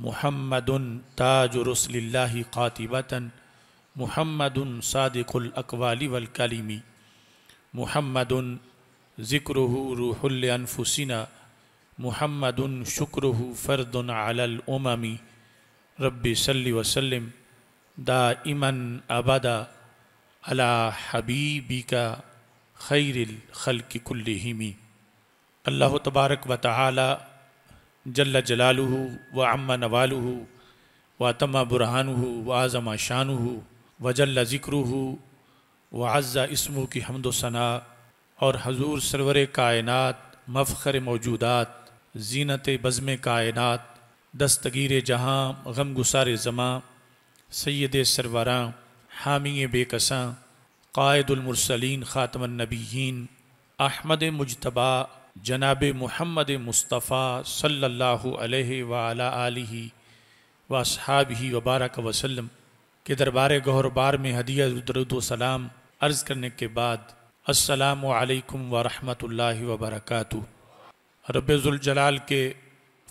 मोहम्मद ताजरसल्ला क़ातिबता मोहम्मद सादिकलकवाली वलकलीमी मोहम्मद ज़िक्र रूहलफुसिना मोहम्मद शुक्र फ़र्दन अलमी रब सल्ली वसलम दा इमन अबदा अला हबीबी का खैरखल की कुल्लिमी अल्लाह तबारक व ताली जल्ला जलालू व अम्मा नवालू व तमा बुरहान व आज़मा शान जल्ल ज़िक्र व अज़ा इसमू की हमदोसना और हजूर सरवर कायनत मफ़र मौजूदात जीनत बज़म कायनत दस्तगीर जहाँ गम गुसार ज़मा सैद सरवरा हामी बेकसा कायदुलमरसलिन ख़ातमनबीन अहमद मुजतबा जनाब महमद मुस्तफ़ा सल्ला अलैहि वसहाब ही वबारक वसलम के दरबार गौरबार में हदिया सलाम अर्ज़ करने के बाद असलकम वरहमल वबरक रबाल के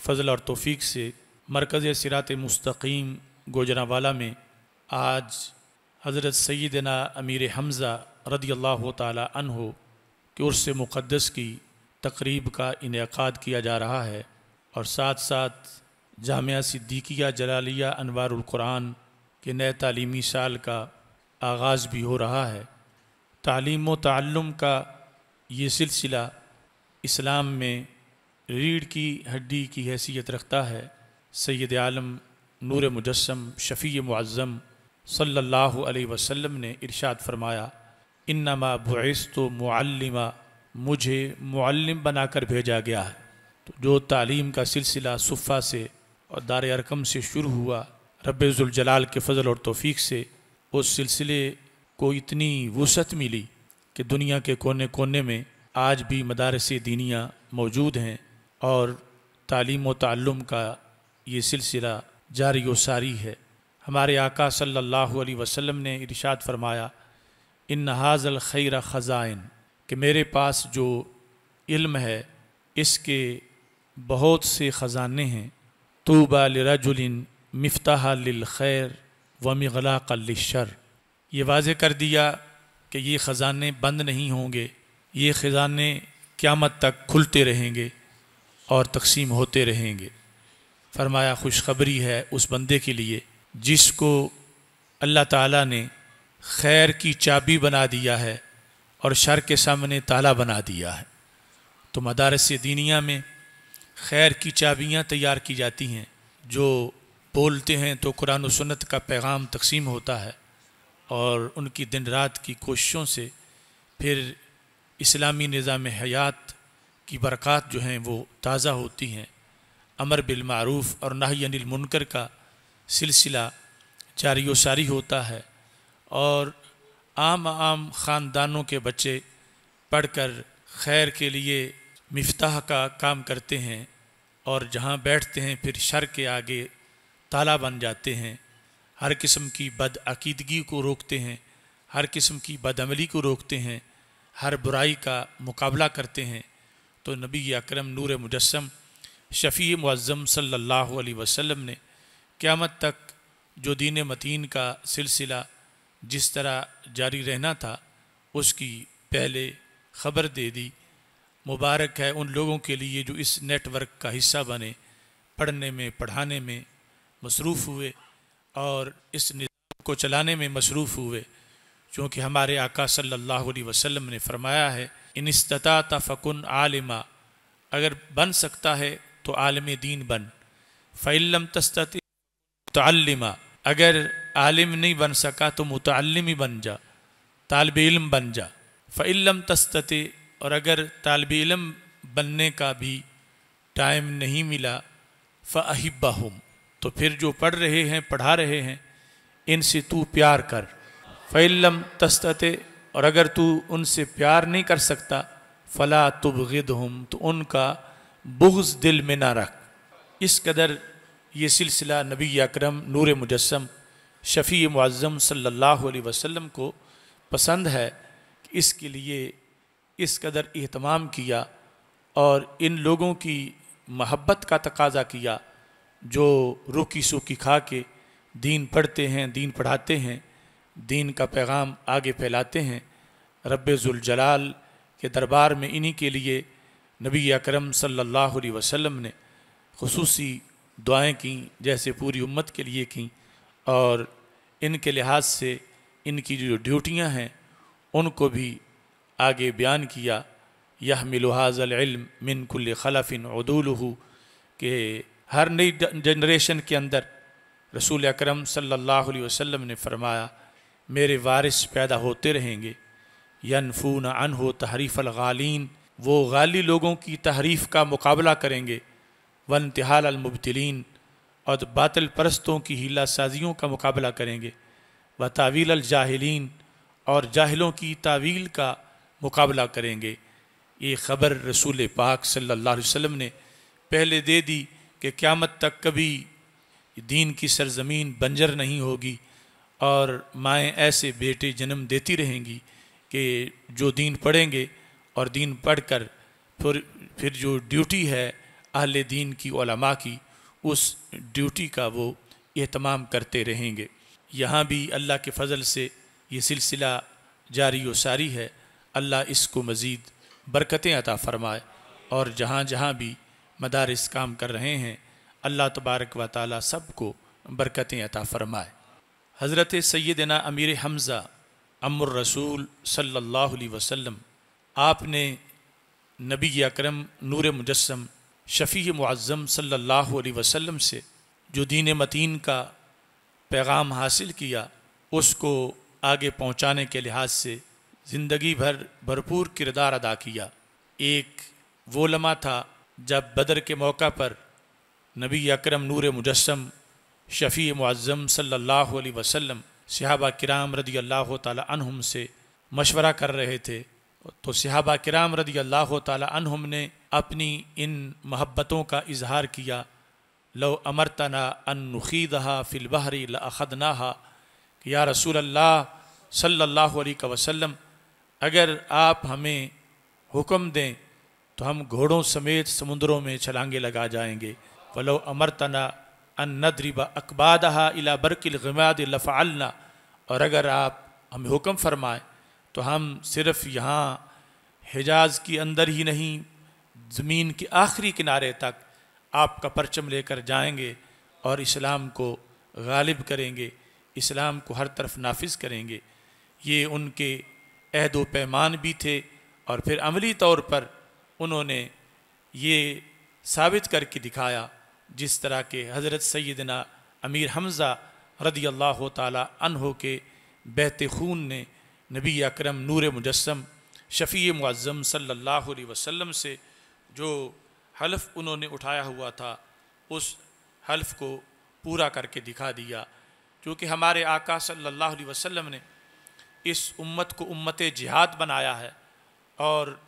फ़जल और तोफ़ी से मरकज़ सिरात मुस्तकीम गोजरावाला में आज हज़रत सैदना अमीर हमज़ा रदी अल्लाह हो के उर्स मुक़दस की तकरीब का इनका किया जा रहा है और साथ साथ जामिया सिद्दीकिया जलालिया अनवारक़ुरान के नए तलीमी साल का आगाज़ भी हो रहा है तालीम व का ये सिलसिला इस्लाम में रीढ़ की हड्डी की हैसियत रखता है सैद आलम नूर मुजस्म शफ़ी मुआज़म सल्ला वसम ने इरशाद फरमाया इन्नमा बुस्त मुआलिमा मुझे मुल्म बनाकर भेजा गया है तो जो तालीम का सिलसिला सुफ़ा से और दार अरकम से शुरू हुआ रबाल के फ़जल और तोफ़ी से उस सिलसिले को इतनी वसत मिली कि दुनिया के कोने कोने में आज भी मदारस दीनिया मौजूद हैं और तालीम व तम का ये सिलसिला जारी व सारी है हमारे आका सल्लल्लाहु अलैहि वसल्लम ने इरशाद फरमाया इन हाजल खैर ख़ज़ाइन कि मेरे पास जो इल्म है इसके बहुत से ख़जाने हैं तूबा लराजुलिन मफ्ता लैर व मगला शर ये वाज कर दिया कि ये ख़जाने बंद नहीं होंगे ये ख़जाने क़्यामत तक खुलते रहेंगे और तकसीम होते रहेंगे फरमाया खुशखबरी है उस बंदे के लिए जिसको अल्लाह ताला ने खैर की चाबी बना दिया है और शर के सामने ताला बना दिया है तो मदारस दीनिया में खैर की चाबियाँ तैयार की जाती हैं जो बोलते हैं तो कुरान सन्नत का पैगाम तकसीम होता है और उनकी दिन रात की कोशिशों से फिर इस्लामी निज़ाम हयात की बरक़ात जो हैं वो ताज़ा होती हैं अमर बिलमूफ़ और नाही अनिल मुनकर का सिलसिला जारी वारी होता है और आम आम ख़ानदानों के बच्चे पढ़कर खैर के लिए मफ्ताह का काम करते हैं और जहाँ बैठते हैं फिर शर के आगे ताला बन जाते हैं हर किस्म की बदअकीदगी को रोकते हैं हर किस्म की बदअमली को रोकते हैं हर बुराई का मुकाबला करते हैं तो नबी अकरम नूर मुजस्म शफ़ी मुज़म सल्ला वसम ने क़्यामत तक जो दीन मतीन का सिलसिला जिस तरह जारी रहना था उसकी पहले खबर दे दी मुबारक है उन लोगों के लिए जो इस नेटवर्क का हिस्सा बने पढ़ने में पढ़ाने में मसरूफ़ हुए और इस निज़ाम को चलाने में मसरूफ़ हुए क्योंकि हमारे आका सल्लल्लाहु अलैहि वसल्लम ने फरमाया है इन इस्तता तफ़कुन आलिमा अगर बन सकता है तो आलम दीन बन फ़ैलम तो अगर आलिम नहीं बन सका तो मुतम ही बन जा तालब इलम बन जा फ़िल्म तस्तते और अगर तालब इलम बनने का भी टाइम नहीं मिला हम तो फिर जो पढ़ रहे हैं पढ़ा रहे हैं इनसे तू प्यार कर फ़िल्म तस्तते और अगर तू उनसे प्यार नहीं कर सकता फ़ला तुबगिद हम तो उनका बुग्ज़ दिल में ना रख इस कदर ये सिलसिला नबी अक्रम नूर मुजस्म शफ़ी मुआज़म सल्लल्लाहु अलैहि वसल्लम को पसंद है कि इसके लिए इस कदर अहतमाम किया और इन लोगों की महब्बत का तकाजा किया जो रूखी सूखी खा के दीन पढ़ते हैं दीन पढ़ाते हैं दीन का पैगाम आगे फैलाते हैं रब्ज़ुलजलाल के दरबार में इन्हीं के लिए नबी अकरम सल्लल्लाहु अलैहि वसल्लम ने खसूसी दुआएं की जैसे पूरी उम्मत के लिए कहीं और इनके लिहाज से इनकी जो ड्यूटियां हैं उनको भी आगे बयान किया यह मिलहाज़ल मिनकुल खलफिन उदूल के हर नई जनरेशन के अंदर रसूल अकरम सल्लल्लाहु अलैहि वसल्लम ने फरमाया मेरे वारिस पैदा होते रहेंगे यनफून अन हो तहरीफ़ गालीन वो गाली लोगों की तहरीफ़ का मुकाबला करेंगे वन तिहाल अलमुबतलिन और बातिल परस्तों की हीला साजियों का मुकाबला करेंगे व तावील अलजाहलीन और जाहिलों की तावील का मुकाबला करेंगे ये ख़बर रसूल पाक सल्लल्लाहु अलैहि वसल्लम ने पहले दे दी कि क़्यामत तक कभी दीन की सरजमीन बंजर नहीं होगी और माएँ ऐसे बेटे जन्म देती रहेंगी कि जो दीन पढ़ेंगे और दीन पढ़ कर फिर फिर जो ड्यूटी है अहल दीन की ओलमा की उस ड्यूटी का वो एहतमाम करते रहेंगे यहाँ भी अल्लाह के फजल से ये सिलसिला जारी व सारी है अल्लाह इसको मज़ीद बरकतें अता फ़रमाए और जहाँ जहाँ भी मदारस काम कर रहे हैं अल्लाह तबारक व ताली सब को बरकतें अता फ़रमाए हज़रत सैदना अमीर हमज़ा अमर रसूल सल्ला वसम आपने नबी अकरम नूर मुजस्म शफ़ी मुआज़म सल्लल्लाहु अलैहि वसल्लम से जो दीन मतीन का पैगाम हासिल किया उसको आगे पहुंचाने के लिहाज से ज़िंदगी भर भरपूर किरदार अदा किया एक वो लम्हा था जब बदर के मौका पर नबी अकरम नूर मुजस्म शफ़ी मुआज़म सल्लल्लाहु अलैहि वसल्लम सहाबा किराम रदी अल्लाह तहम से मशवरा कर रहे थे तो सहाबा किराम रदी अल्लाह तहम ने अपनी इन महब्बतों का इजहार किया लो अमरतना अनखीदहा फ़िलबहरी लखदनाहा या रसूल अल्लाह सल्लल्लाहु अलैहि वसल्लम अगर आप हमें हुक्म दें तो हम घोड़ों समेत समुद्रों में छलांगे लगा जाएंगे वलो अमरतना अन नदरिबा अकबादहा इला बरकिल गमाद लफ़ालना और अगर आप हमें हुक्म फरमाएं तो हम सिर्फ़ यहाँ हिजाज़ के अंदर ही नहीं ज़मीन के आखिरी किनारे तक आपका परचम लेकर जाएंगे और इस्लाम को गालिब करेंगे इस्लाम को हर तरफ नाफिज करेंगे ये उनके अहद व पैमान भी थे और फिर अमली तौर पर उन्होंने ये साबित करके दिखाया जिस तरह के हज़रत सैदना अमीर हमज़ा रदी अल्लाह तहो के बहते खून ने नबी अकरम नूर मुजस्म शफ़ी मुआज़म सल्लल्लाहु अलैहि वसल्लम से जो हल्फ उन्होंने उठाया हुआ था उस हल्फ को पूरा करके दिखा दिया क्योंकि हमारे आका सल्लल्लाहु अलैहि वसल्लम ने इस उम्मत को उम्मत जिहाद बनाया है और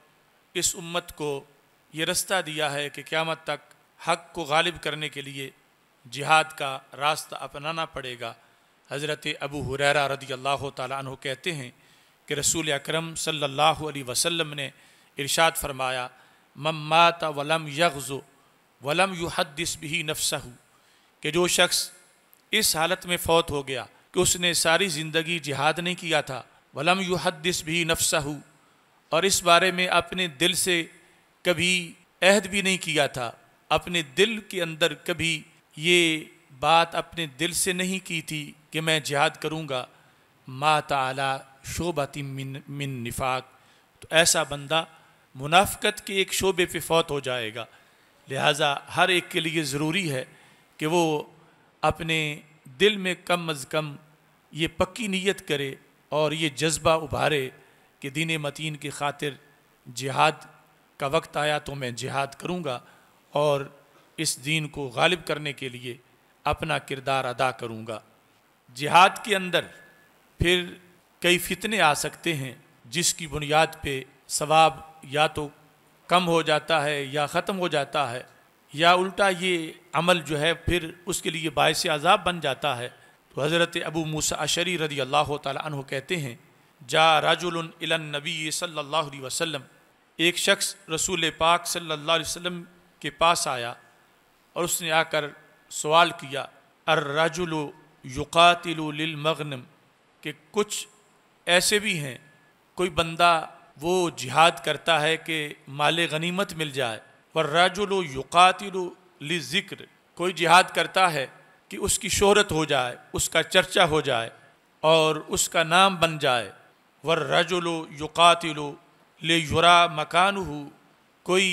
इस उम्मत को ये रास्ता दिया है कि क़्यामत तक हक को गालिब करने के लिए जिहाद का रास्ता अपनाना पड़ेगा हज़रत अबू हुरैरा रदी अल्लाह तु कहते हैं कि रसूल अक्रम सल्लल्लाहु अलैहि वसल्लम ने इरशाद फरमाया ममात वलम यगज़ो वलम युहदस भी नफसहु कि जो शख्स इस हालत में फ़ौत हो गया कि उसने सारी ज़िंदगी जिहाद नहीं किया था वलम युहदस भी नफसहु और इस बारे में अपने दिल से कभी अहद भी नहीं किया था अपने दिल के अंदर कभी ये बात अपने दिल से नहीं की थी कि मैं जिहाद करूँगा माँ शोबा शोबाती मिन मिन निफाक तो ऐसा बंदा मुनाफ़त के एक शोबे पे फौत हो जाएगा लिहाजा हर एक के लिए ज़रूरी है कि वो अपने दिल में कम अज़ कम ये पक्की नीयत करे और ये जज्बा उभारे कि दीन मतीन की खातिर जिहाद का वक्त आया तो मैं जिहाद करूँगा और इस दीन को गालिब करने के लिए अपना किरदार अदा करूँगा जिहाद के अंदर फिर कई फितने आ सकते हैं जिसकी बुनियाद पर सवाब या तो कम हो जाता है या ख़त्म हो जाता है या उल्टा ये अमल जो है फिर उसके लिए बायस अजाब बन जाता है तो हज़रत अबू मूसा अशरी रदी अल्लाह तन कहते हैं जा राजुल नबी सल्ला वसम एक शख्स रसूल पाक सल्ला वसम के पास आया और उसने आकर सवाल किया अर राजुल युकातिल कुछ ऐसे भी हैं कोई बंदा वो जिहाद करता है कि माल गनीमत मिल जाए और युकातिलो ली ज़िक्र कोई जिहाद करता है कि उसकी शोहरत हो जाए उसका चर्चा हो जाए और उसका नाम बन जाए वर रजुलो युकातिलो ले युरा मकान कोई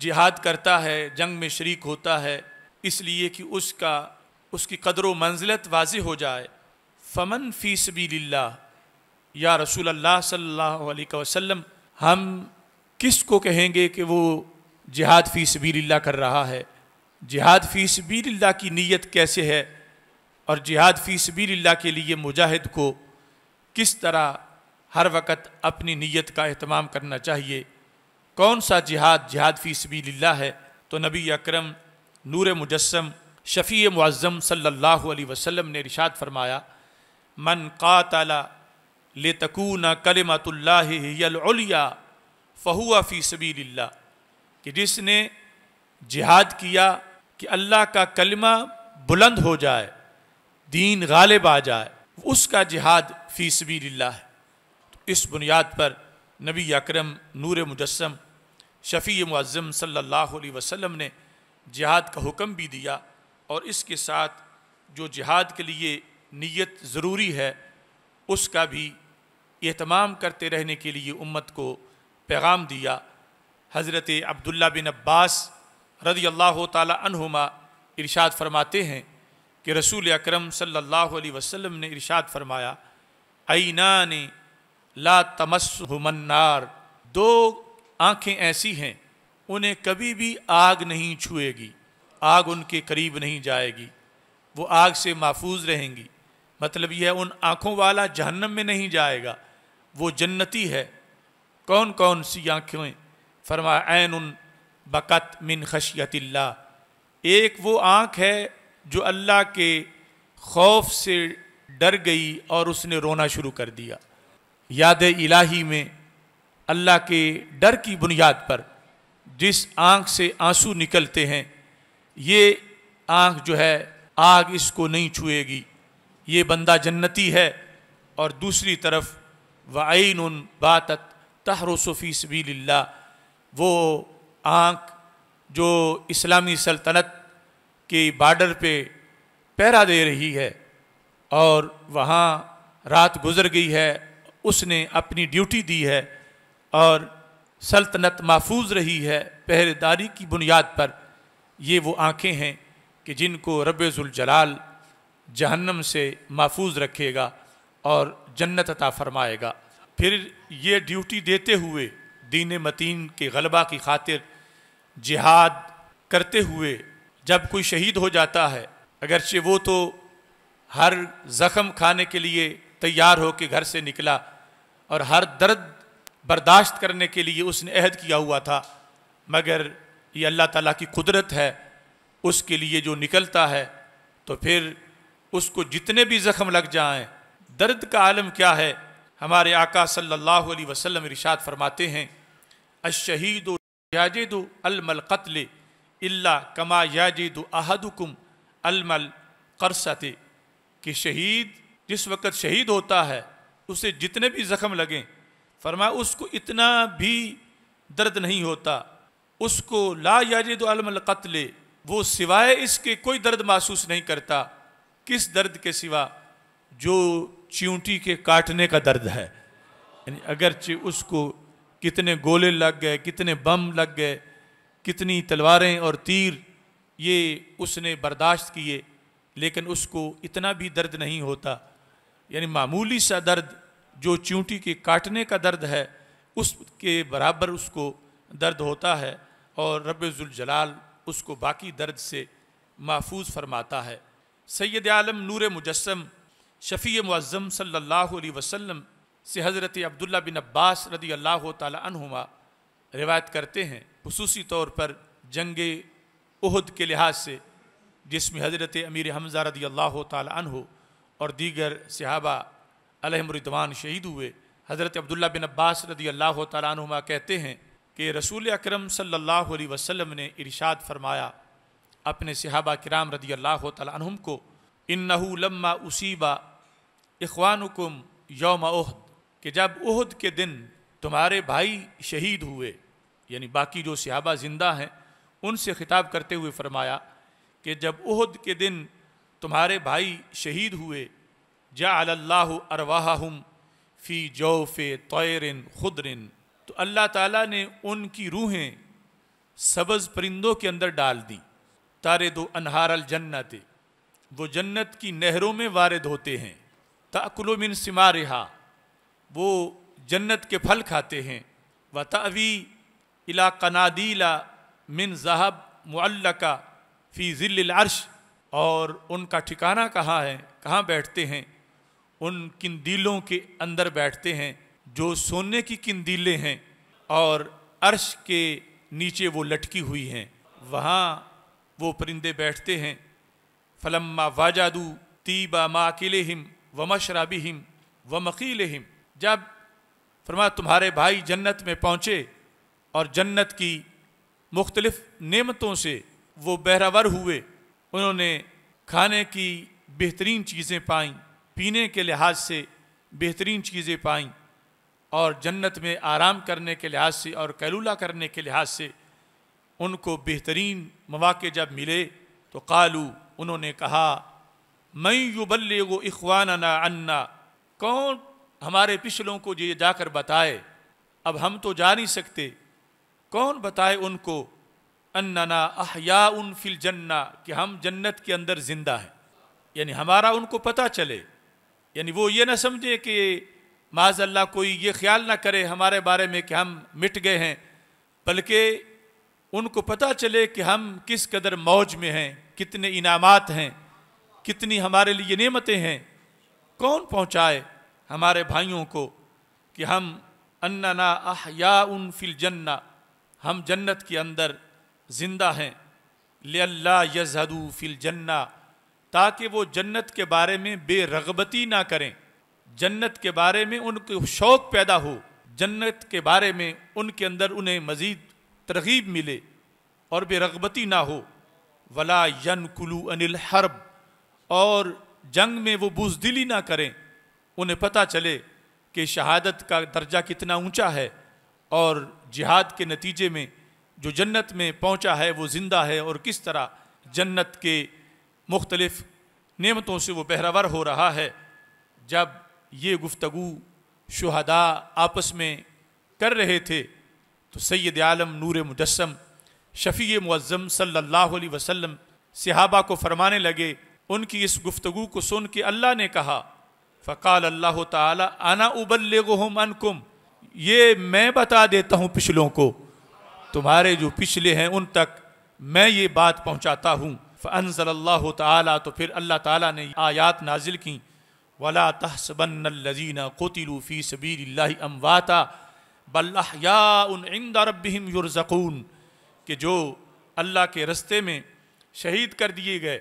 जिहाद करता है जंग में शरीक होता है इसलिए कि उसका उसकी कदर व मंजिलत वाज हो जाए फमन फ़ी सबील्ला या रसूल अल्लाह सल्लल्लाहु अलैहि वसल्लम हम किस को कहेंगे कि वो जिहाद फ़ी सबील्ला कर रहा है जिहाद फ़ी सबील्ला की नीयत कैसे है और जिहाद फ़ी सबील्ला के लिए मुजाहिद को किस तरह हर वक़्त अपनी नीयत का अहतमाम करना चाहिए कौन सा जिहाद जिहाद फ़ी सबील्ला है तो नबी अकरम नूर मुजस्म शफ़ी मुआज़म सल्लल्लाहु अलैहि वसल्लम ने इरशाद फरमाया मन कातला ले तकूना कलमतुल्लाहिया फ़हुआ फ़ी सबील्ला कि जिसने जिहाद किया कि अल्लाह का कलमा बुलंद हो जाए दीन गालिब आ जाए उसका जिहाद फ़ी सबील्ला है तो इस बुनियाद पर नबी अकरम नूर मुजस्म शफ़ी मुज़म सल्लल्लाहु अलैहि वसल्लम ने जिहाद का हुक्म भी दिया और इसके साथ जो जिहाद के लिए नीयत ज़रूरी है उसका भी एहतमाम करते रहने के लिए उम्मत को पैगाम दिया हज़रत अब्दुल्ला बिन अब्बास रदी अल्लाह तहुमा इरशाद फरमाते हैं कि रसूल अकरम सल्लल्लाहु अलैहि वसल्लम ने इरशाद फरमाया आईना ने ला तमस्मन्नार दो आँखें ऐसी हैं उन्हें कभी भी आग नहीं छुएगी आग उनके करीब नहीं जाएगी वो आग से महफूज रहेंगी मतलब यह उन आँखों वाला जहन्नम में नहीं जाएगा वो जन्नती है कौन कौन सी आँखें फरमा बकत मिन खशियतिल्ला एक वो आँख है जो अल्लाह के खौफ से डर गई और उसने रोना शुरू कर दिया याद इलाही में अल्लाह के डर की बुनियाद पर जिस आँख से आंसू निकलते हैं ये आँख जो है आग इसको नहीं छुएगी ये बंदा जन्नती है और दूसरी तरफ आइन उन बातत तहरसफ़ी सबील्ला वो आँख जो इस्लामी सल्तनत के बाडर पे पहरा दे रही है और वहाँ रात गुजर गई है उसने अपनी ड्यूटी दी है और सल्तनत महफूज रही है पहरेदारी की बुनियाद पर ये वो आँखें हैं कि जिनको रबाल जहन्नम से महफूज रखेगा और जन्नत अता फरमाएगा फिर ये ड्यूटी देते हुए दीन मतीन के गलबा की खातिर जिहाद करते हुए जब कोई शहीद हो जाता है अगरचे वो तो हर ज़ख़म खाने के लिए तैयार हो के घर से निकला और हर दर्द बर्दाश्त करने के लिए उसने अहद किया हुआ था मगर ये अल्लाह ताला की कुदरत है उसके लिए जो निकलता है तो फिर उसको जितने भी ज़ख़म लग जाएं दर्द का आलम क्या है हमारे आका सल्लल्लाहु अलैहि वसल्लम इरशाद फरमाते हैं अशहीद याजिद अलमल कत्ल इल्ला कमा याजिद अहदुकुम अलमल करसते कि शहीद जिस वक़्त शहीद होता है उसे जितने भी ज़ख्म लगें फरमा उसको इतना भी दर्द नहीं होता उसको ला याजिद अलमल कत्ल वो सिवाय इसके कोई दर्द महसूस नहीं करता किस दर्द के सिवा जो चींटी के काटने का दर्द है यानी अगर उसको कितने गोले लग गए कितने बम लग गए कितनी तलवारें और तीर ये उसने बर्दाश्त किए लेकिन उसको इतना भी दर्द नहीं होता यानी मामूली सा दर्द जो चींटी के काटने का दर्द है उसके बराबर उसको दर्द होता है और रबाल उसको बाकी दर्द से महफूज फरमाता है सैद आलम नूर मुजस्म शफ़ी मुआज़म सल्ला वसम से हज़रत अब्दुल्ला बिन अब्बास रदी अल्लाह तुमा रिवायत करते हैं खसूसी तौर पर जंग उहद के लिहाज से जिसमें हज़रत अमीर हमजा रदी अल्लाह तहो और दीगर सहाबा अलहमरिदवान शहीद हुए हज़रत अब्दुल्ला बिन अब्बास रदी अल्लाह तुमा कहते हैं कि रसूल अक्रम सल्ला वसम ने इरशाद फरमाया अपने सहाबा कराम रदी अल्लाह तुम को इन लम्मा उसीबा इखवानुकुम यौम उहद कि जब उहद के दिन तुम्हारे भाई शहीद हुए यानी बाकी जो सहाबा ज़िंदा हैं उनसे खिताब करते हुए फरमाया कि जब उहद के दिन तुम्हारे भाई शहीद हुए जा अल्लाह हम फ़ी जौफ़ तोयरिन खुदरिन तो अल्लाह ताला ने उनकी रूहें सबज परिंदों के अंदर डाल दी तारे दो अनहार जन्नत वो जन्नत की नहरों में वारद होते हैं तकुल सिमा रिहा वो जन्नत के फल खाते हैं व तवी इला कनादीला मिन जहब मुअल्लका फ़ी ज़िल अर्श और उनका ठिकाना कहाँ है कहाँ बैठते हैं उन किंदीलों के अंदर बैठते हैं जो सोने की किंदीलें हैं और अर्श के नीचे वो लटकी हुई हैं वहाँ वो परिंदे बैठते हैं फलम्मा वाजादू तीबा माकिले हिम व शराबी हिम व मकील हिम जब फरमा तुम्हारे भाई जन्नत में पहुँचे और जन्नत की मुख्तलफ़ नमतों से वो बहरावर हुए उन्होंने खाने की बेहतरीन चीज़ें पाईं पीने के लिहाज से बेहतरीन चीज़ें पाईं और जन्नत में आराम करने के लिहाज से और कैलूला करने के लिहाज से उनको बेहतरीन मौाक़े जब मिले तो कालू उन्होंने कहा मैं बल्ले वो इखवाना अन्ना कौन हमारे पिछलों को ये जाकर बताए अब हम तो जा नहीं सकते कौन बताए उनको अन्ना अहया उन फिल जन्ना कि हम जन्नत के अंदर ज़िंदा हैं यानी हमारा उनको पता चले यानी वो ये ना समझे कि माज अल्लाह कोई ये ख्याल ना करे हमारे बारे में कि हम मिट गए हैं बल्कि उनको पता चले कि हम किस कदर मौज में हैं कितने इनामात हैं कितनी हमारे लिए नेमतें हैं कौन पहुंचाए हमारे भाइयों को कि हम ना आह या उन फिल जन्ना हम जन्नत के अंदर ज़िंदा हैं ले अल्लाह यजहदू फिल जन्ना ताकि वो जन्नत के बारे में बेरगबती ना करें जन्नत के बारे में उनको शौक़ पैदा हो जन्नत के बारे में उनके अंदर उन्हें मज़ीद तरगीब मिले और बेरगबती ना हो वला यन कुलू अनिल हर्ब और जंग में वो बुजदिली ना करें उन्हें पता चले कि शहादत का दर्जा कितना ऊंचा है और जिहाद के नतीजे में जो जन्नत में पहुंचा है वो ज़िंदा है और किस तरह जन्नत के मुख्तलफ़ नमतों से वो बहरावर हो रहा है जब ये गुफ्तु शहदा आपस में कर रहे थे तो सैद आलम नूर मुजस्म शफ़ी मज़म सल्ला वसम सिहाबा को फरमाने लगे उनकी इस गुफ्तु को सुन के अल्लाह ने कहा फ़काल अल्लाह ताला अना उबल्लम अनकुम ये मैं बता देता हूँ पिछलों को तुम्हारे जो पिछले हैं उन तक मैं ये बात पहुँचाता हूँ फ़नसल अल्लाह ताला तो फिर अल्लाह ताला ने आयात नाजिल की वला तहसबन लजीना कोतिलूफ़ी सबीर अमवाता बल्लाया उन इंदा रबिम युरज़कून के जो अल्लाह के रस्ते में शहीद कर दिए गए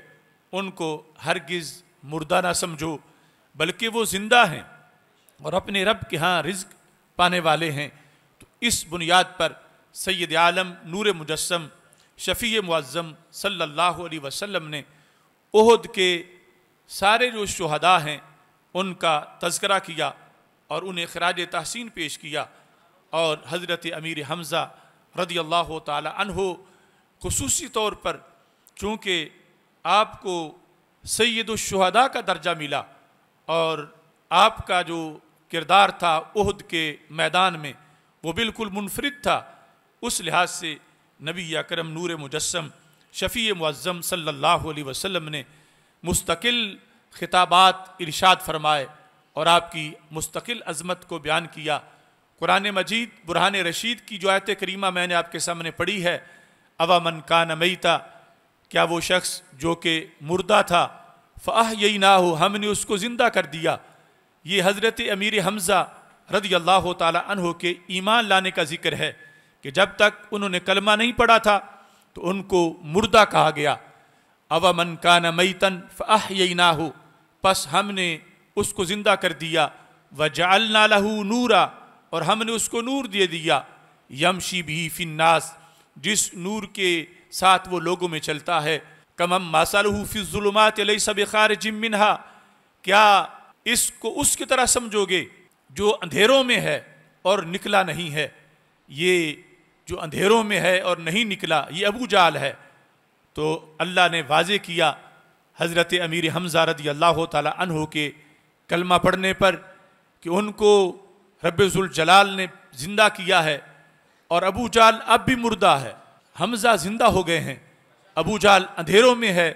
उनको हरगिज़ मुर्दा ना समझो बल्कि वो ज़िंदा हैं और अपने रब के यहाँ रिज्क पाने वाले हैं तो इस बुनियाद पर सैद आलम नूर मुजस्म शफ़ी मुआज़म सल्लल्लाहु अलैहि वसल्लम ने उहद के सारे जो शहदा हैं उनका तस्करा किया और उन्हें खराज तहसीन पेश किया और हज़रत अमीर हमज़ा रदी अल्लाह तहो खूसी तौर पर चूँकि आपको सैदुलशहदा का दर्जा मिला और आपका जो किरदार था उहद के मैदान में वो बिल्कुल मुनफरद था उस लिहाज से नबी अक्रम नूर मुजस्म शफ़ी मज़म सल्ला वसम ने मुस्तकिल खिताबात इरशाद फरमाए और आपकी मुस्तकिल अजमत को बयान किया कुरान मजीद बुरहान रशीद की जो आयत करीमा मैंने आपके सामने पढ़ी है अवा मन कान क्या वो शख्स जो कि मुर्दा था फ़ाह यही ना हो हमने उसको ज़िंदा कर दिया ये हज़रत अमीर हमज़ा रदी अल्लाह तहों के ईमान लाने का ज़िक्र है कि जब तक उन्होंने कलमा नहीं पढ़ा था तो उनको मुर्दा कहा गया अवमन का न मैतन फ़ाह यही ना हो बस हमने उसको ज़िंदा कर दिया व जाल लहू नूरा और हमने उसको नूर दे दिया यमशी भी फिन्नास जिस नूर के साथ वो लोगों में चलता है कमम मासालूफ़िज़ुलमात लई सब खार जिमिनहा क्या इसको उसकी तरह समझोगे जो अंधेरों में है और निकला नहीं है ये जो अंधेरों में है और नहीं निकला ये अबू जाल है तो अल्लाह ने वाजे किया हज़रत अमीर हमजा रदी अल्लाह तहो के कलमा पढ़ने पर कि उनको रबाल ने ज़िंदा किया है और अबू जाल अब भी मुर्दा है हमजा ज़िंदा हो गए हैं अबू जाल अंधेरों में है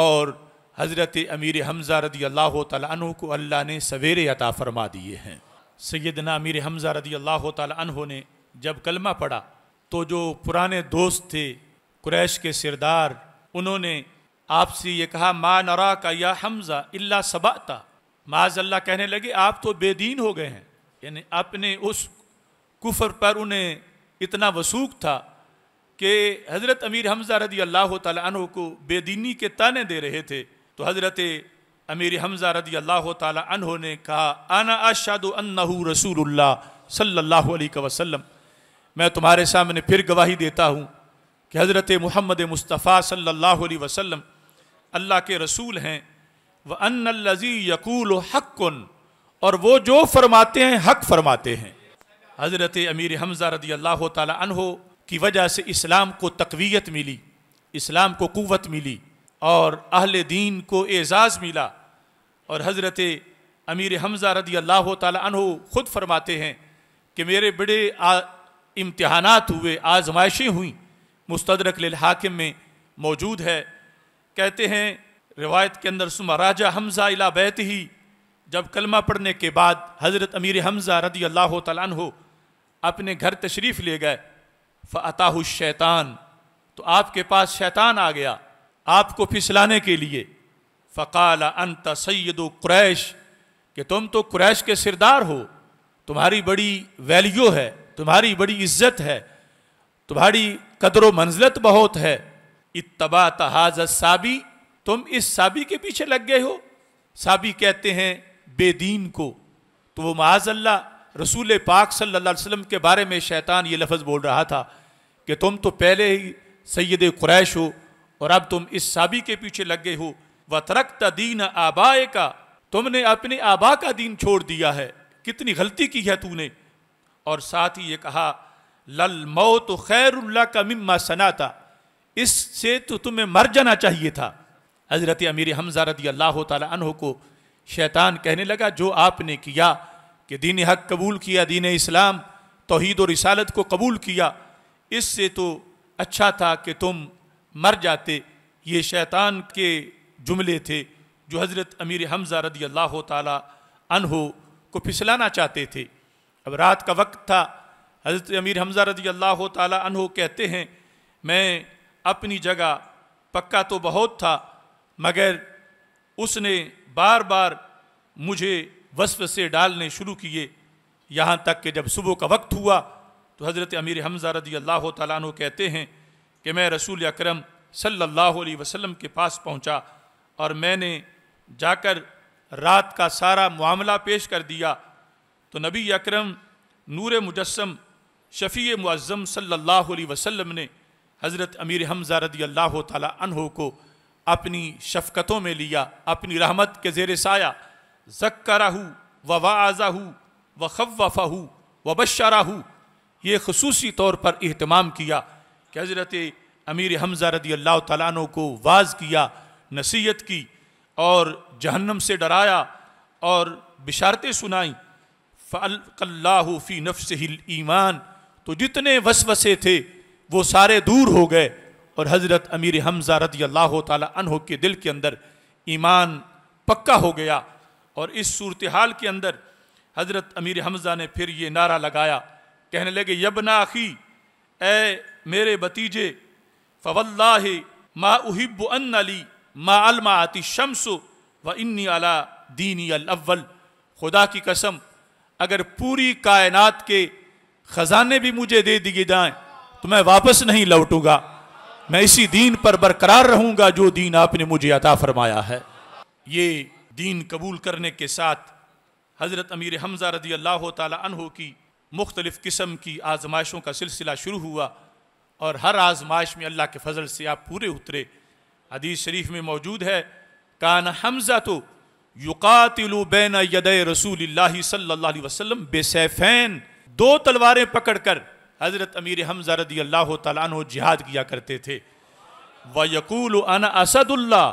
और हज़रत अमीर हमज़ा रदी अल्लाह तु को अल्लाह ने सवेरे अता फरमा दिए हैं सैदना अमीर हमज़ा रदी अल्लाह तु ने जब कलमा पढ़ा तो जो पुराने दोस्त थे क्रैश के सिरदार उन्होंने आपसे ये कहा माँ नरा का या हमज़ा इल्ला सबाता माज अल्लाह कहने लगे आप तो बेदीन हो गए हैं यानी अपने उस कुफर पर उन्हें इतना वसूख था कि हज़रत अमीर हमजा रदी अल्लाह तु को बेदीनी के ताने दे रहे थे तो हज़रत अमीर हमजा रदी अल्लाह तु ने कहा आना अशाद अनहू रसूल सल्ला अलैहि मैं तुम्हारे सामने फिर गवाही देता हूँ कि हज़रत महमद मुस्तफ़ा सल्ला वसलम अल्लाह के रसूल हैं व अनजी यकूल हक़ुन और वो जो फरमाते हैं हक फरमाते हैं हज़रत अमीर हमजा रदी अल्लाह तहो की वजह से इस्लाम को तकवीत मिली इस्लाम को क़वत मिली और अहल दीन को एज़ाज़ मिला और हज़रत अमीर हमज़ा रदी अल्लाह तहो ख़ुद फरमाते हैं कि मेरे बड़े इम्तहान हुए आजमाइशें हुई मुस्तरक हाकिम में मौजूद है कहते हैं रिवायत के अंदर सुमा राजा हमज़ा अला बैत ही जब कलमा पढ़ने के बाद हज़रत अमीर हमज़ा रदी अल्लाह तहो अपने घर तशरीफ़ ले गए फ़ताह शैतान तो आपके पास शैतान आ गया आपको फिसलाने के लिए फ़काल अंत सैद क्रैश कि तुम तो क्रैश के सिरदार हो तुम्हारी बड़ी वैल्यू है तुम्हारी बड़ी इज्जत है तुम्हारी कदर मंजलत बहुत है इतबा तहाज साबी तुम इस साबी के पीछे लग गए हो साबी कहते हैं बेदीन को तो वो माजल्ला रसूल पाक सल्ला वसलम के बारे में शैतान ये लफ्ज़ बोल रहा था कि तुम तो पहले ही सैद क्रैश हो और अब तुम इस साबी के पीछे लग गए हो व तरक्त दीन आबाए का तुमने अपने आबा का दीन छोड़ दिया है कितनी गलती की है तूने और साथ ही ये कहा लल मौत तो खैरुल्ला का मम्मा सना था इससे तो तुम्हें मर जाना चाहिए था हज़रत अमीर हमजारत अल्लाह तन को शैतान कहने लगा जो आपने किया कि दीन हक कबूल किया दीन इस्लाम तोहद और रिसालत को कबूल किया इससे तो अच्छा था कि तुम मर जाते ये शैतान के जुमले थे जो हज़रत अमीर हमज़ा रदी अल्लाह तहो को फिसलाना चाहते थे अब रात का वक्त था हज़रत अमीर हमज़ा रदी अल्लाह तहो कहते हैं मैं अपनी जगह पक्का तो बहुत था मगर उसने बार बार मुझे वसफ से डालने शुरू किए यहाँ तक कि जब सुबह का वक्त हुआ तो हज़रत अमीर हमजा रदी अल्लाह तु कहते हैं कि मैं रसूल अक्रम सल्ला वसलम के पास पहुँचा और मैंने जाकर रात का सारा मामला पेश कर दिया तो नबी अक्रम नूर मुजस्म शफ़ी मुज़म सल्ला वसलम ने हज़रत अमीर हमजा रदी अल्लाह तहो को अपनी शफ़क़तों में लिया अपनी रहमत के जेर साया जक्राहू व वाज़ाहू व खवफ़ाहू व बशराहू ये खसूसी तौर पर अहतमाम किया कि हज़रत अमीर हमज़ा रदी अल्लाह तु को वाज किया नसीहत की और जहन्नम से डराया और बिशारतें सुनाई फ़ल्लाफ़ी नफ्स ईमान तो जितने वसवसे थे वो सारे दूर हो गए और हज़रत अमीर हमज़ा रदी अल्लाह तह के दिल के अंदर ईमान पक्का हो गया और इस सूरत हाल के अंदर हज़रत अमीर हमज़ा ने फिर ये नारा लगाया कहने लगे यबना अखी ए मेरे भतीजे फ़वल्ला मा उहिब अन अली मा अलमा आती शम्स व इन्नी अला दीनी अल्वल खुदा की कसम अगर पूरी कायनात के ख़जाने भी मुझे दे दिए जाएं तो मैं वापस नहीं लौटूंगा मैं इसी दीन पर बरकरार रहूंगा जो दीन आपने मुझे अता फरमाया है ये दीन कबूल करने के साथ हज़रत अमीर हमज़ा रदी अल्लाह तहों की मुख्तलिफ़ किस्म की आजमाइशों का सिलसिला शुरू हुआ और हर आजमाइश में अल्लाह के फजल से आप पूरे उतरे अदीज़ शरीफ में मौजूद है कान हमज़ा तो युकातिलु बैन यद रसूल सल्ला वसलम बेसैफ़ैन दो तलवारें पकड़ कर हज़रत अमीर हमज़ा रदी अल्लाह तहों जिहाद किया करते थे व यकूल अन असदुल्ला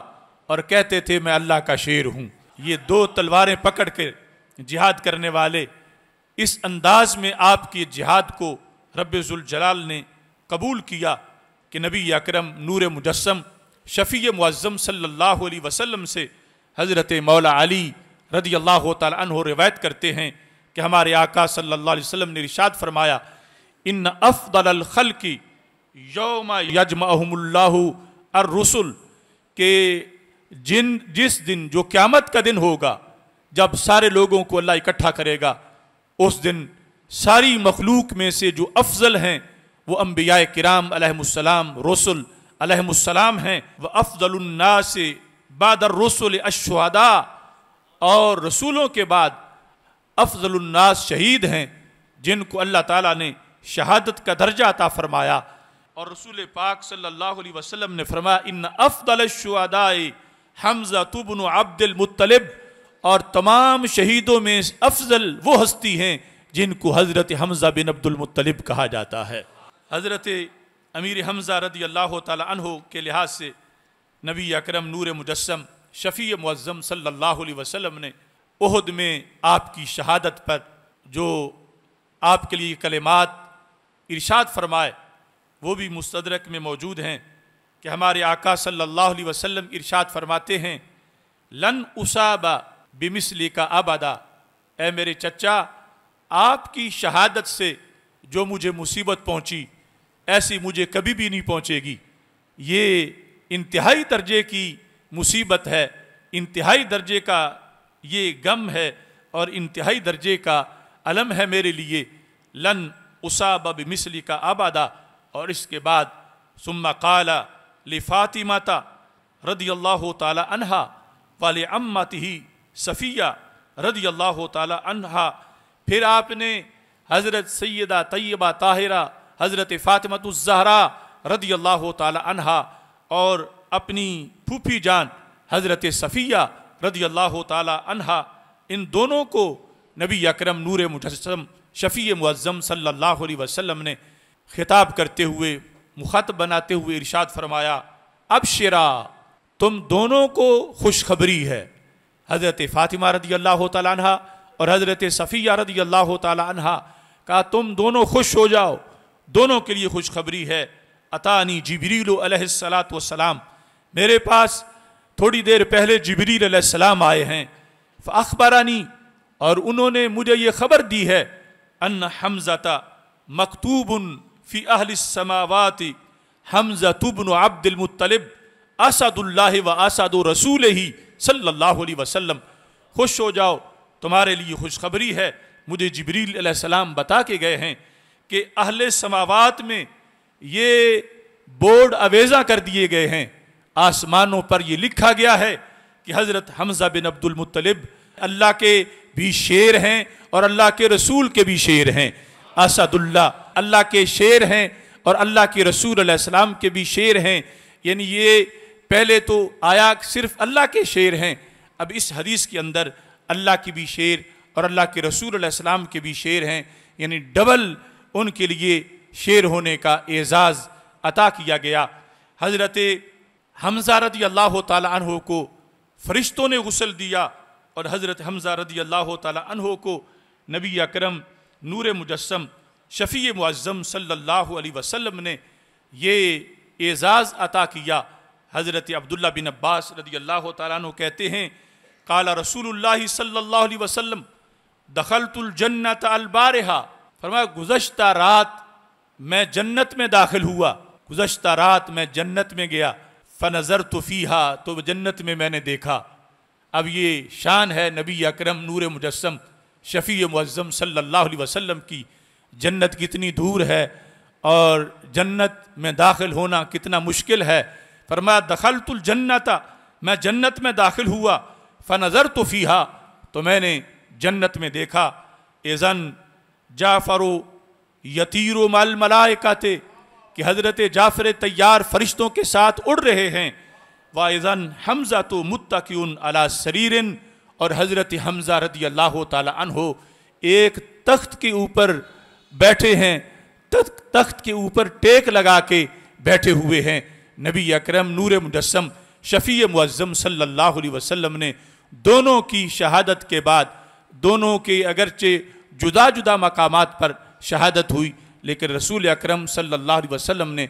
और कहते थे मैं अल्लाह का शेर हूँ ये दो तलवारें पकड़ के जिहाद करने वाले इस अंदाज में आपकी जिहाद को रबाल ने कबूल किया कि नबी अकरम नूर मुजस्म शफ़ी मुज़म सल्ला वसम से हज़रत मौला अली रदी अल्लाह तहो रिवायत करते हैं कि हमारे आका सल्ला वसम ने रिशाद फरमाया इन अफ़ल की योम यजमा अरसुल के जिन जिस दिन जो क्यामत का दिन होगा जब सारे लोगों को अल्लाह इकट्ठा करेगा उस दिन सारी मखलूक में से जो अफजल हैं वो अम्बिया कराम रसुल अलहसलाम हैं वह अफजलन्ना से बादर रसुल अशहदा और रसूलों के बाद अफजलन्नास शहीद हैं जिनको अल्लाह ताला ने शहादत का दर्जा अता फरमाया और रसूल पाक सल्लल्लाहु अलैहि वसल्लम ने फरमाया इन अफदल शुदाई हमजा तुबन अब्दुल मुत्तलिब और तमाम शहीदों में अफजल वो हस्ती हैं जिनको हज़रत हमज़ा बिन अब्दुल मुत्तलिब कहा जाता है हज़रत अमीर हमज़ा रदी अल्लाह तहो के लिहाज से नबी अकरम नूर मुजस्म शफ़ी मुज़म सल्लल्लाहु अलैहि वसल्लम ने उहद में आपकी शहादत पर जो आपके लिए कलेमात इरशाद फरमाए वो भी मुस्तदरक में मौजूद हैं कि हमारे आका सल्लल्लाहु अलैहि वसल्लम इरशाद फरमाते हैं लन उसाबा बिमिसली का आबादा ए मेरे चचा आपकी शहादत से जो मुझे मुसीबत पहुंची ऐसी मुझे कभी भी नहीं पहुंचेगी ये इंतहाई दर्जे की मुसीबत है इंतहाई दर्जे का ये गम है और इंतहाई दर्जे का अलम है मेरे लिए लन उसाबा बिमिसली का आबादा और इसके बाद सुम्मा काला माता रदी अल्लाह अनहा वाल अम्मती सफ़िया रदी अल्लाह अनहा फिर आपने हज़रत सैदा तय्यबा ताहिरा हज़रत फ़ातिमतुलजहरा रदी अल्लाह अनहा और अपनी फूफी जान हज़रत सफ़िया रदी अल्लाह अनहा इन दोनों को नबी अकरम नूर मुजस्म शफ़ी मुज़म सल्ला वसम ने खिताब करते हुए मुखत बनाते हुए इरशाद फरमाया अब शरा तुम दोनों को खुशखबरी है हज़रत फ़ातिमा रदी अल्लाह तहा और हज़रत सफ़िया रदी अल्लाह तहा कहा तुम दोनों खुश हो जाओ दोनों के लिए खुशखबरी है अतानी जबरीलात वसलाम मेरे पास थोड़ी देर पहले जबरीलम आए हैं अखबारानी और उन्होंने मुझे ये खबर दी है अन हमज़ाता मकतूबन फ़ी अहलसमावाती हमजा तुबन अब्दुलमतलब असदुल्ला व असद रसूल ही सल्ला वसलम खुश हो जाओ तुम्हारे लिए खुशखबरी है मुझे जबरील सलाम बता के गए हैं कि अहल समावात में ये बोर्ड अवेज़ा कर दिए गए हैं आसमानों पर ये लिखा गया है कि हज़रत हमज़ा बिन अब्दुलमतलब अल्लाह के भी शेर हैं और अल्लाह के रसूल के भी शेर हैं असदुल्ला अल्लाह के शेर हैं और अल्लाह के रसूल सलाम के भी शेर हैं यानी ये पहले तो आया सिर्फ अल्लाह के शेर हैं अब इस हदीस के अंदर अल्लाह के भी शेर और अल्लाह के रसूल सलाम के भी शेर हैं यानी डबल उनके लिए शेर होने का एज़ाज़ अता किया गया हज़रत हमजा रदी अल्लाह तहों को फ़रिश्तों ने गसल दिया और हज़रत हमजा रदी अल्लाह तहों को नबी अकरम नूर मुजस्म शफ़ी मुआज़म सल्लल्लाहु अलैहि वसल्लम ने ये एज़ाज़ अता किया हज़रत अब्दुल्ला बिन अब्बास रदी अल्लाह तु कहते हैं काला रसूल सल्ला वसम दखलतुलजन्नत अलबारहा फरमाया गुजशत रात मैं जन्नत में दाखिल हुआ गुजशत रात मैं जन्नत में गया फनज़र तफ़ीहा तो जन्नत में मैंने देखा अब ये शान है नबी अक्रम नूर मुजस्म शफ़ी मुज़म सल्ला वसलम की जन्नत कितनी दूर है और जन्नत में दाखिल होना कितना मुश्किल है फरमाया तुल जन्नता मैं जन्नत में दाखिल हुआ फ़नज़र तो फ़ीहा तो मैंने जन्नत में देखा एज़न जाफ़रो यतीरो मल मलाइकाते कि हज़रत जाफ़र तैयार फ़रिश्तों के साथ उड़ रहे हैं वाइज़न हमज़ा तो मुतकीन अला सरीरन और हज़रत हमज़ा रदी अल्लाह तन हो एक तख्त के ऊपर बैठे हैं तख्त के ऊपर टेक लगा के बैठे हुए हैं नबी अकरम नूर मुजस्म शफ़ी मुज़म सल्लल्लाहु अलैहि वसल्लम ने दोनों की शहादत के बाद दोनों के अगरचे जुदा जुदा मकाम पर शहादत हुई लेकिन रसूल अकरम सल्लल्लाहु अलैहि वसल्लम ने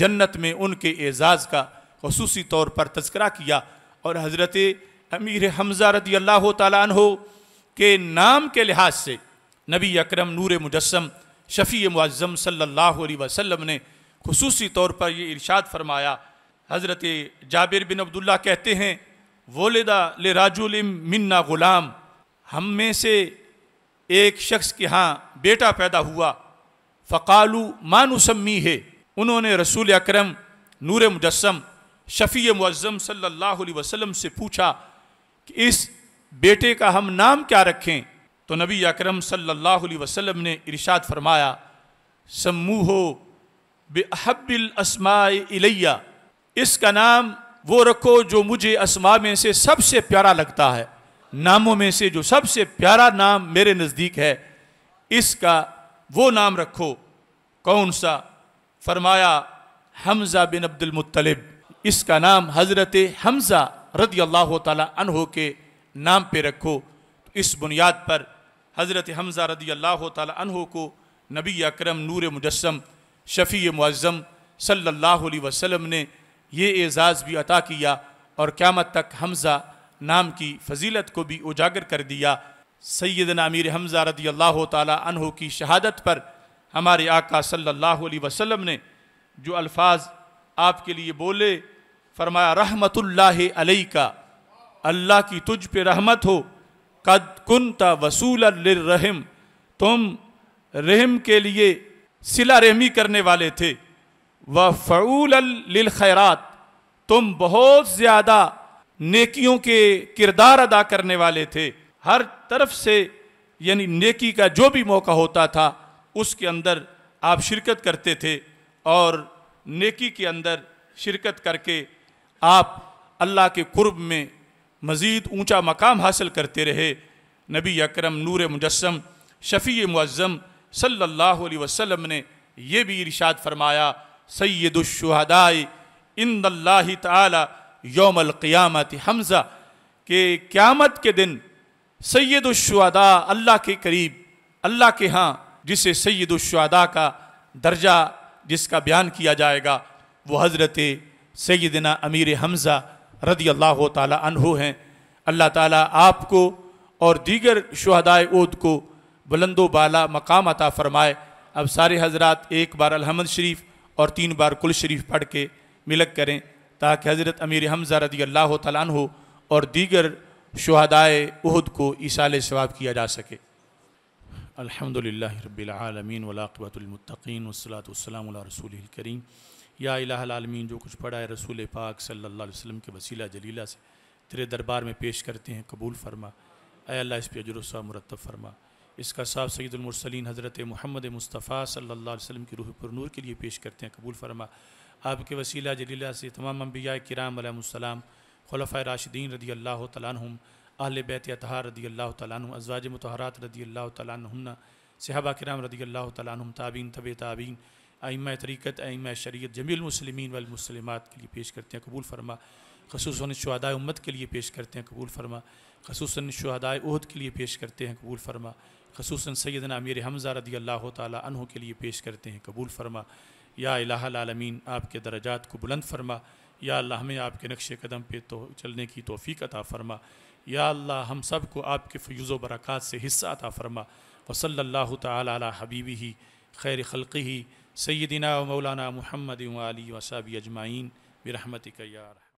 जन्नत में उनके एज़ाज़ का खसूसी तौर पर तस्करा किया और हज़रत अमीर हमज़ा रदी अल्लाह तन के नाम के लिहाज से नबी अकरम नूर मुजस्म शफ़ी मुआज़म सल्लल्लाहु अलैहि वसल्लम ने खसूसी तौर पर ये इरशाद फरमाया हज़रत जाबिर बिन अब्दुल्ला कहते हैं वोलेदा ले राजुल मन्ना ग़ुलाम हम में से एक शख्स के यहाँ बेटा पैदा हुआ फ़कालू मानुसम्मी है उन्होंने रसूल अक्रम नूर मुजस्म शफ़ी मुज़म सल्लल्लाहु अलैहि वसल्लम से पूछा कि इस बेटे का हम नाम क्या रखें तो नबी अकरम सल्लल्लाहु अलैहि वसल्लम ने इरशाद फरमाया समूहो बेहबिल असमाय इलैया इसका नाम वो रखो जो मुझे असमा में से सबसे प्यारा लगता है नामों में से जो सबसे प्यारा नाम मेरे नज़दीक है इसका वो नाम रखो कौन सा फरमाया हमज़ा बिन अब्दुलमतलब इसका नाम हज़रत हमज़ा रदी अल्लाह तहो के नाम पे रखो तो इस बुनियाद पर हज़रत हमज़ा रदी अल्लाह तहु को नबी अक्रम नूर मुजस्म शफ़ी मुज़म सल्ला वसलम ने यह एज़ाज़ भी अता किया और क़्यामत तक हमज़ा नाम की फजीलत को भी उजागर कर दिया सैदन अमीर हमज़ा रदी अल्लाह तहों की शहादत पर हमारे आका सल्ला वसम ने जो अल्फाज आपके लिए बोले फरमाया रहमतुल्लाह अलई का अल्लाह की तुझ पे रहमत हो कद कुनता वसूल रहम तुम रहम के लिए सिला रहमी करने वाले थे व फ़ूल लिल खैरात तुम बहुत ज़्यादा नेकियों के किरदार अदा करने वाले थे हर तरफ से यानी नेकी का जो भी मौका होता था उसके अंदर आप शिरकत करते थे और नेकी के अंदर शिरकत करके आप अल्लाह के कुर्ब में मज़ीद ऊँचा मकाम हासिल करते रहे नबी अक्रम नूर मुजस्म शफ़ी मुज़म सल्ला वसम ने यह भी इरशाद फरमाया सैदुलशहदाई इन ताला क़ियामत हमज़ा के क़्यामत के दिन सैदुलशहदा अल्लाह के करीब अल्लाह के यहाँ जिसे सैदुलशहदा का दर्जा जिसका बयान किया जाएगा वो हज़रत सैदना अमीर हमज़ा रदी अल्लाह तहु हैं अल्लाह ताली आपको और दीगर शहदाय उद को बुलंदो बाला मकाम अता फ़रमाए अब सारे हजरात एक बार अलहमद शरीफ और तीन बार कुल शरीफ पढ़ के मिलक करें ताकि हज़रत अमीर हमजा रदी अल्लाह तहु और दीगर शहदाय उहद को ईसाल सवाब किया जा सके अलहमदिल्ला रबालमीन वलाकबतमतकीन वसलात रसूल करीम या इलामीन जो कुछ पढ़ा है रसूल पाक सल्ला वसम के वसीला जलीला से तेरे दरबार में पेश करते हैं कबूल फरमा अल्लाह इस पर अजरसा मुरतब फरमा इसका साफ़ सईदुलमरसलिन हज़रत महमद मुस्तफ़ा सल्ला वसलम की रूह पर नूर के लिए पेश करते हैं कबूल फरमा आपके वसीला जलीला से तमाम अम्बिया किराम खलफ़ राशिदीन रदी अल्लाह तम आल बैत अतहार रदी अल्लाह तुम अजवाज मतहरात रदी अल्लाह तहन्ना सिहबा कराम रदी अल्लाह ताबीन तब ताबीन आइम तरीक़त आइम शरीत जमील मुसलमिन के लिए पेश करते हैं कबूल फरमा खसूस शहदाय उम्मत के लिए पेश करते हैं कबूल फरमा खसूस शहदाय उहद के लिए पेश करते हैं कबूल फरमा खसूस सैदना अमीर हमजा रदी अल्लाह तहों के लिए पेश करते हैं कबूल फरमा या अलामीन आपके दर्जात को बुलंद फरमा या अल्लाह हमें आपके नक्श कदम पे तो चलने की तोफ़ी अता फरमा या अल्लाह हम सब को आपके फ्यूज़ बरक़ात से हिस्सा अता फरमा वसल्ला तबीबी ही खैर खलक़ी ही सैदिना मौलाना महमद वाली वसाबी अजमाइन बिरहमत यार